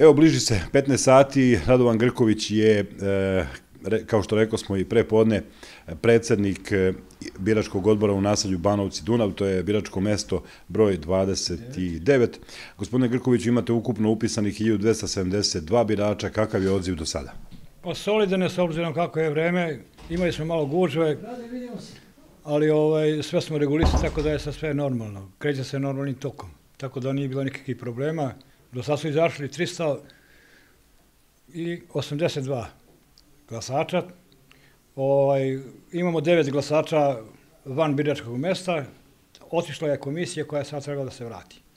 Evo, bliži se 15 sati, Radovan Grković je, e, kao što rekao smo i pre podne, predsednik e, biračkog odbora u naselju Banovci Dunav, to je biračko mesto broj 29. Gospodine Grkoviću, imate ukupno upisanih 1272 birača, kakav je odziv do sada? Pa solidan je s obzirom kako je vreme, imali smo malo gužve, ali ovaj, sve smo regulisali tako da je sve normalno, kreće se normalnim tokom, tako da nije bilo nikakvih problema. Do sada su izašli 382 glasača. Ovaj, imamo devet glasača van biračkog mesta. Otišla je komisija koja je sad trebala da se vrati.